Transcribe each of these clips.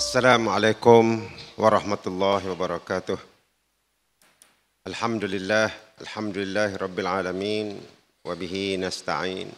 Assalamualaikum warahmatullahi wabarakatuh. Alhamdulillah, alhamdulillah rabbil alamin wa bihi nasta'in.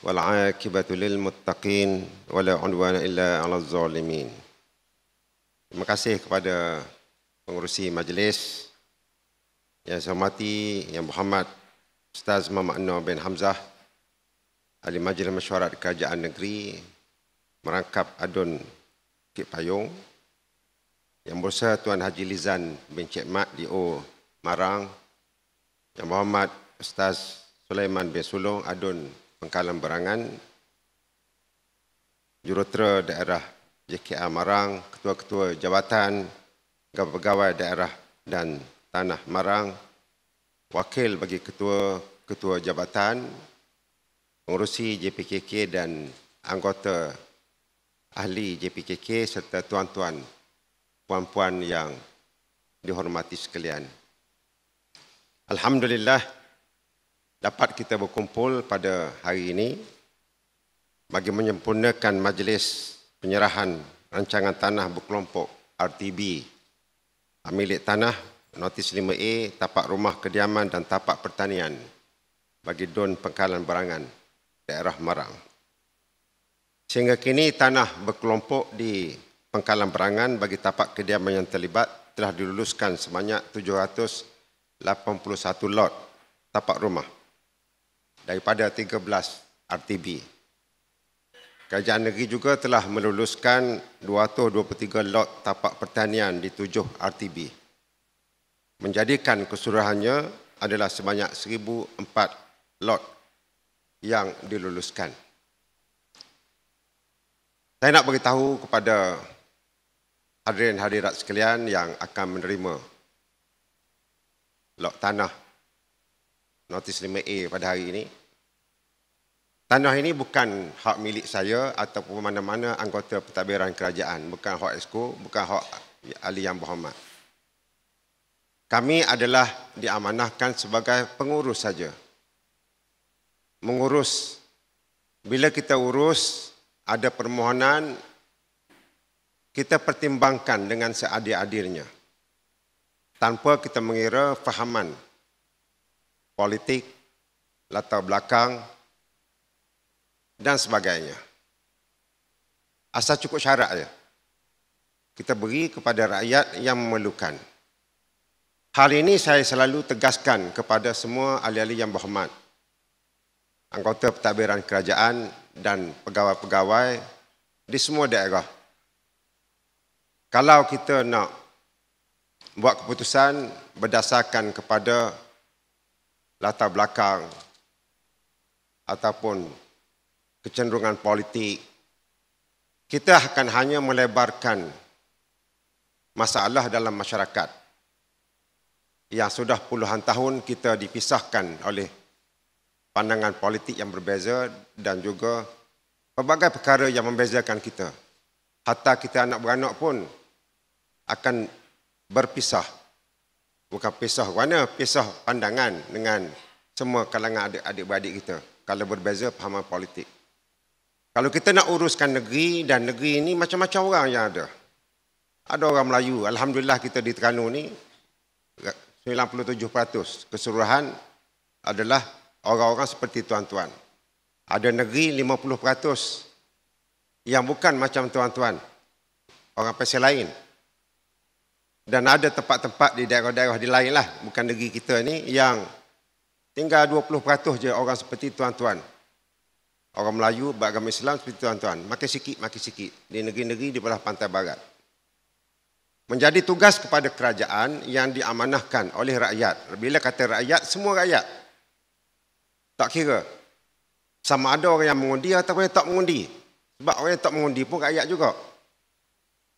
Wal 'aqibatu lil muttaqin wa la 'udwana illa 'alal zalimin. Terima kasih kepada pengerusi majlis yang saya hormati yang Muhammad Ustaz Muhammad Nur bin Hamzah Ali Majlis Mesyuarat Kerajaan Negeri merangkap adun Bukit Payung. Yang Bursa Tuan Haji Lizan bin Cik Mat di O Marang. Yang Muhammad Ustaz Sulaiman bin Sulong Adun Pengkalan Berangan. Jurutera Daerah JKR Marang, Ketua-Ketua Jabatan Pegawai Daerah dan Tanah Marang, Wakil bagi Ketua-Ketua Jabatan, Pengurusi JPKK dan Anggota ahli JPKK serta tuan-tuan, puan-puan yang dihormati sekalian. Alhamdulillah dapat kita berkumpul pada hari ini bagi menyempurnakan majlis penyerahan rancangan tanah berkelompok RTB milik tanah notis 5A tapak rumah kediaman dan tapak pertanian bagi Don Pengkalan Barangan daerah Marang. Sehingga kini tanah berkelompok di Pengkalan Perangan bagi tapak kediaman yang terlibat telah diluluskan sebanyak 781 lot tapak rumah daripada 13 RTB. Kerajaan negeri juga telah meluluskan 223 lot tapak pertanian di 7 RTB. Menjadikan keseluruhannya adalah sebanyak 1004 lot yang diluluskan. Saya nak beritahu kepada hadirin hadirat sekalian yang akan menerima lot tanah notis 5A pada hari ini. Tanah ini bukan hak milik saya ataupun mana-mana anggota pentadbiran kerajaan. Bukan hak esko, bukan hak Ali yang berhormat. Kami adalah diamanahkan sebagai pengurus saja. Mengurus. Bila kita urus, ada permohonan kita pertimbangkan dengan seadil-adilnya tanpa kita mengira fahaman politik, latar belakang dan sebagainya. Asal cukup syarat saja. Kita beri kepada rakyat yang memerlukan. Hal ini saya selalu tegaskan kepada semua ahli-ahli yang berhormat anggota pentadbiran kerajaan dan pegawai-pegawai di semua daerah. Kalau kita nak buat keputusan berdasarkan kepada latar belakang ataupun kecenderungan politik, kita akan hanya melebarkan masalah dalam masyarakat yang sudah puluhan tahun kita dipisahkan oleh pandangan politik yang berbeza dan juga pelbagai perkara yang membezakan kita. Hatta kita anak-beranak pun akan berpisah. Bukan pisah warna, pisah pandangan dengan semua kalangan adik-adik beradik kita kalau berbeza pahaman politik. Kalau kita nak uruskan negeri dan negeri ini macam-macam orang yang ada. Ada orang Melayu, Alhamdulillah kita di Terengganu ni 97% keseluruhan adalah orang-orang seperti tuan-tuan. Ada negeri 50% yang bukan macam tuan-tuan. Orang pasal lain. Dan ada tempat-tempat di daerah-daerah di lain lah. Bukan negeri kita ni yang tinggal 20% je orang seperti tuan-tuan. Orang Melayu beragama Islam seperti tuan-tuan. Makin sikit, makin sikit. Di negeri-negeri di belah pantai barat. Menjadi tugas kepada kerajaan yang diamanahkan oleh rakyat. Bila kata rakyat, semua rakyat. Tak kira. Sama ada orang yang mengundi atau orang yang tak mengundi. Sebab orang yang tak mengundi pun rakyat juga.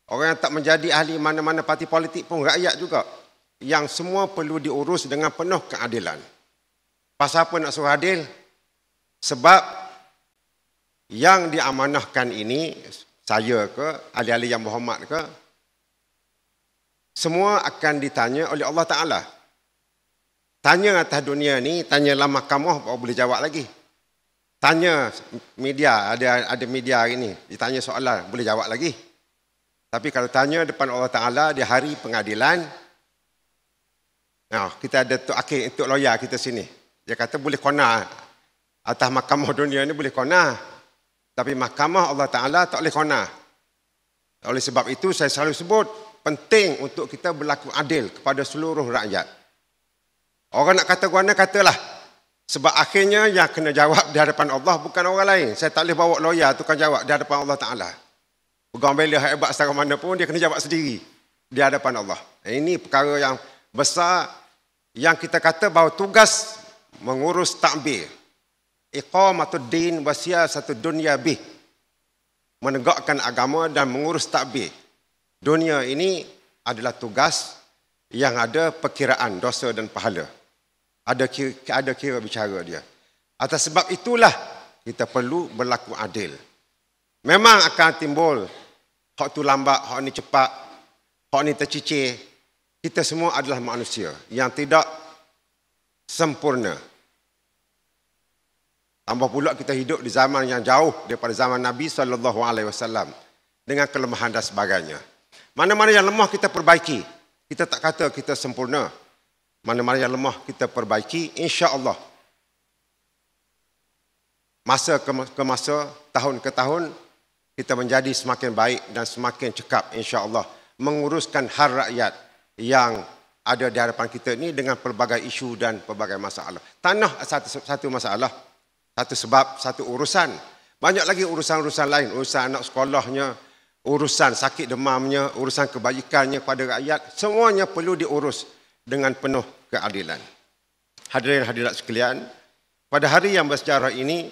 Orang yang tak menjadi ahli mana-mana parti politik pun rakyat juga. Yang semua perlu diurus dengan penuh keadilan. Pasal apa nak suruh adil? Sebab yang diamanahkan ini, saya ke, ahli-ahli yang berhormat ke, semua akan ditanya oleh Allah Ta'ala. Tanya atas dunia ni, tanyalah mahkamah baru boleh jawab lagi. Tanya media, ada ada media hari ni, ditanya soalan, boleh jawab lagi. Tapi kalau tanya depan Allah Ta'ala di hari pengadilan, nah, kita ada Tok Akhir, Tok Loya kita sini. Dia kata boleh kona, atas mahkamah dunia ni boleh kona. Tapi mahkamah Allah Ta'ala tak boleh kona. Oleh sebab itu saya selalu sebut, penting untuk kita berlaku adil kepada seluruh rakyat. Orang nak kata guana katalah. Sebab akhirnya yang kena jawab di hadapan Allah bukan orang lain. Saya tak boleh bawa lawyer tukang jawab di hadapan Allah Taala. Pegang bela hebat secara mana pun dia kena jawab sendiri di hadapan Allah. Eh, ini perkara yang besar yang kita kata bahawa tugas mengurus takbir iqamatud din wasia satu dunia bi menegakkan agama dan mengurus takbir dunia ini adalah tugas yang ada perkiraan dosa dan pahala ada kira, ada kira bicara dia. Atas sebab itulah kita perlu berlaku adil. Memang akan timbul hak tu lambat, hak ni cepat, hak ni tercicir. Kita semua adalah manusia yang tidak sempurna. Tambah pula kita hidup di zaman yang jauh daripada zaman Nabi sallallahu alaihi wasallam dengan kelemahan dan sebagainya. Mana-mana yang lemah kita perbaiki. Kita tak kata kita sempurna mana-mana yang lemah kita perbaiki insya-Allah masa ke masa tahun ke tahun kita menjadi semakin baik dan semakin cekap insya-Allah menguruskan hal rakyat yang ada di hadapan kita ini dengan pelbagai isu dan pelbagai masalah. Tanah satu, satu masalah, satu sebab, satu urusan. Banyak lagi urusan-urusan lain, urusan anak sekolahnya, urusan sakit demamnya, urusan kebajikannya pada rakyat, semuanya perlu diurus dengan penuh keadilan. Hadirin hadirat sekalian, pada hari yang bersejarah ini,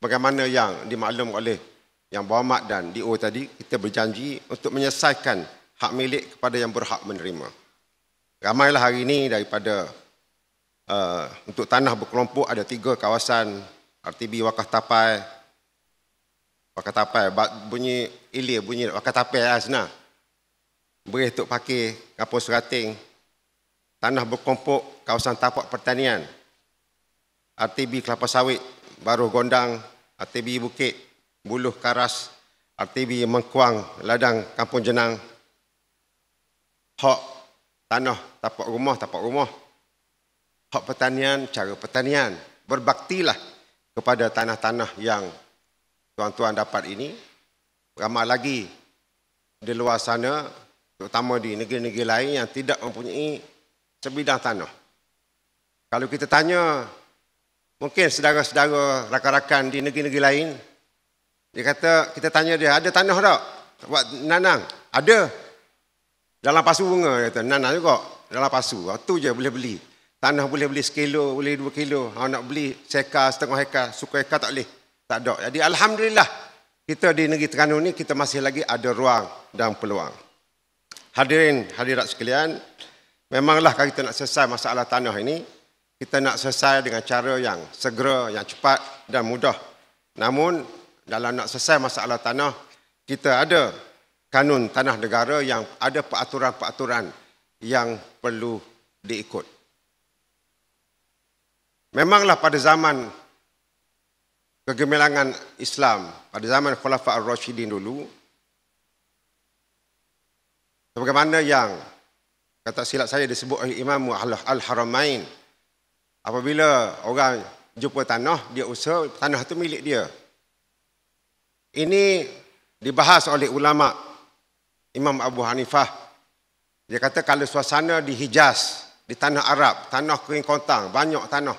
bagaimana yang dimaklum oleh yang berhormat dan DO tadi, kita berjanji untuk menyelesaikan hak milik kepada yang berhak menerima. Ramailah hari ini daripada uh, untuk tanah berkelompok ada tiga kawasan, RTB Wakaf Tapai, Wakaf Tapai, bunyi ilir, bunyi Wakaf Tapai, Asna. Lah Beri untuk pakai kapur serating, tanah berkompok kawasan tapak pertanian, RTB Kelapa Sawit, Baru Gondang, RTB Bukit, Buluh Karas, RTB Mengkuang, Ladang Kampung Jenang, hak tanah tapak rumah, tapak rumah, hak pertanian, cara pertanian, berbaktilah kepada tanah-tanah yang tuan-tuan dapat ini. Ramai lagi di luar sana, terutama di negeri-negeri lain yang tidak mempunyai sebidang tanah. Kalau kita tanya, mungkin saudara-saudara rakan-rakan di negeri-negeri lain, dia kata, kita tanya dia, ada tanah tak buat nanang? Ada. Dalam pasu bunga, dia kata, nanang juga. Dalam pasu, ah, tu je boleh beli. Tanah boleh beli sekilo, boleh dua kilo. Kalau nak beli seka, setengah heka, suka heka tak boleh. Tak ada. Jadi Alhamdulillah, kita di negeri Terengganu ni, kita masih lagi ada ruang dan peluang. Hadirin, hadirat sekalian, memanglah kalau kita nak selesai masalah tanah ini, kita nak selesai dengan cara yang segera, yang cepat dan mudah. Namun, dalam nak selesai masalah tanah, kita ada kanun tanah negara yang ada peraturan-peraturan yang perlu diikut. Memanglah pada zaman kegemilangan Islam, pada zaman Khulafah Ar-Rashidin dulu, sebagaimana yang kata silap saya disebut Imam Al-Haramain. Apabila orang jumpa tanah, dia usaha tanah itu milik dia. Ini dibahas oleh ulama Imam Abu Hanifah. Dia kata kalau suasana di Hijaz, di tanah Arab, tanah kering kontang, banyak tanah.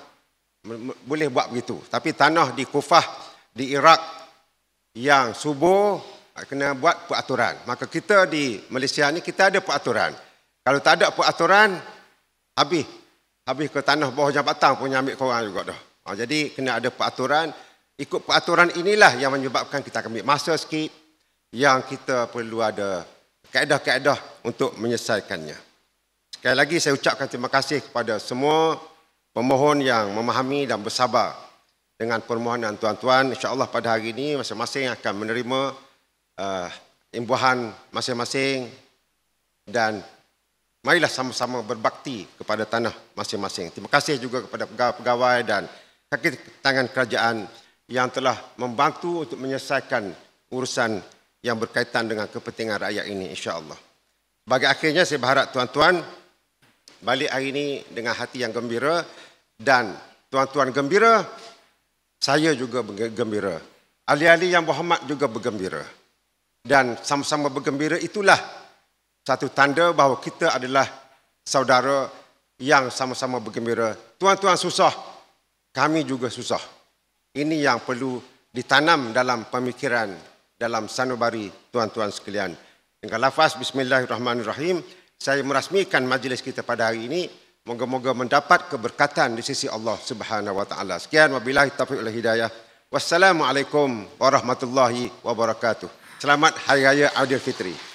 Boleh buat begitu. Tapi tanah di Kufah, di Iraq yang subur, kena buat peraturan. Maka kita di Malaysia ni kita ada peraturan. Kalau tak ada peraturan, habis. Habis ke tanah bawah jabatan punya ambil korang juga dah. Ha, jadi kena ada peraturan. Ikut peraturan inilah yang menyebabkan kita akan ambil masa sikit yang kita perlu ada kaedah-kaedah untuk menyelesaikannya. Sekali lagi saya ucapkan terima kasih kepada semua pemohon yang memahami dan bersabar dengan permohonan tuan-tuan. InsyaAllah pada hari ini masing-masing akan menerima uh, imbuhan masing-masing dan marilah sama-sama berbakti kepada tanah masing-masing. Terima kasih juga kepada pegawai-pegawai dan kaki tangan kerajaan yang telah membantu untuk menyelesaikan urusan yang berkaitan dengan kepentingan rakyat ini insya-Allah. Bagi akhirnya saya berharap tuan-tuan balik hari ini dengan hati yang gembira dan tuan-tuan gembira, saya juga gembira. Ahli-ahli yang berhormat juga bergembira. Dan sama-sama bergembira itulah satu tanda bahawa kita adalah saudara yang sama-sama bergembira. Tuan-tuan susah, kami juga susah. Ini yang perlu ditanam dalam pemikiran dalam sanubari tuan-tuan sekalian. Dengan lafaz bismillahirrahmanirrahim, saya merasmikan majlis kita pada hari ini. Moga-moga mendapat keberkatan di sisi Allah Subhanahu wa taala. Sekian wabillahi taufik wal hidayah. Wassalamualaikum warahmatullahi wabarakatuh. Selamat hari raya Aidilfitri.